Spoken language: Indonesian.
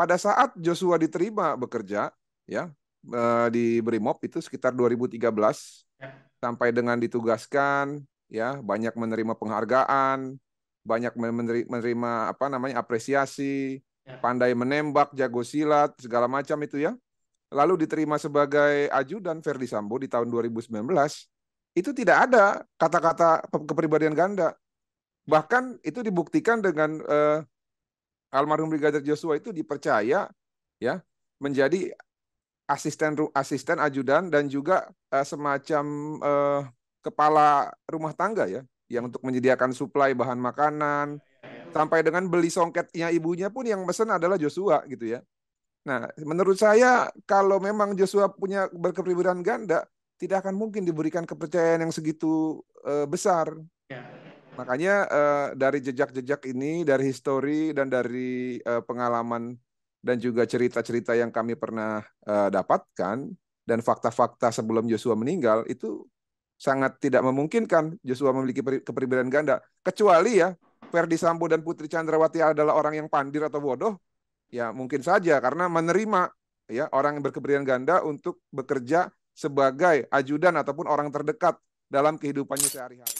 Pada saat Joshua diterima bekerja ya eh, di Brimob itu sekitar 2013 ya. sampai dengan ditugaskan ya banyak menerima penghargaan, banyak menerima apa namanya apresiasi, ya. pandai menembak, jago silat, segala macam itu ya. Lalu diterima sebagai ajudan Verdi Sambo di tahun 2019 itu tidak ada kata-kata kepribadian ganda. Bahkan itu dibuktikan dengan eh, almarhum Brigadir Joshua itu dipercaya ya menjadi asisten asisten ajudan dan juga uh, semacam uh, kepala rumah tangga ya yang untuk menyediakan suplai bahan makanan sampai dengan beli songketnya ibunya pun yang mesen adalah Joshua gitu ya. Nah, menurut saya kalau memang Joshua punya berkepribadian ganda, tidak akan mungkin diberikan kepercayaan yang segitu uh, besar Makanya uh, dari jejak-jejak ini, dari histori dan dari uh, pengalaman dan juga cerita-cerita yang kami pernah uh, dapatkan dan fakta-fakta sebelum Joshua meninggal itu sangat tidak memungkinkan Joshua memiliki kepribadian ganda kecuali ya Ferdi Sambo dan Putri Chandrawati adalah orang yang pandir atau bodoh ya mungkin saja karena menerima ya orang yang berkepribadian ganda untuk bekerja sebagai ajudan ataupun orang terdekat dalam kehidupannya sehari-hari.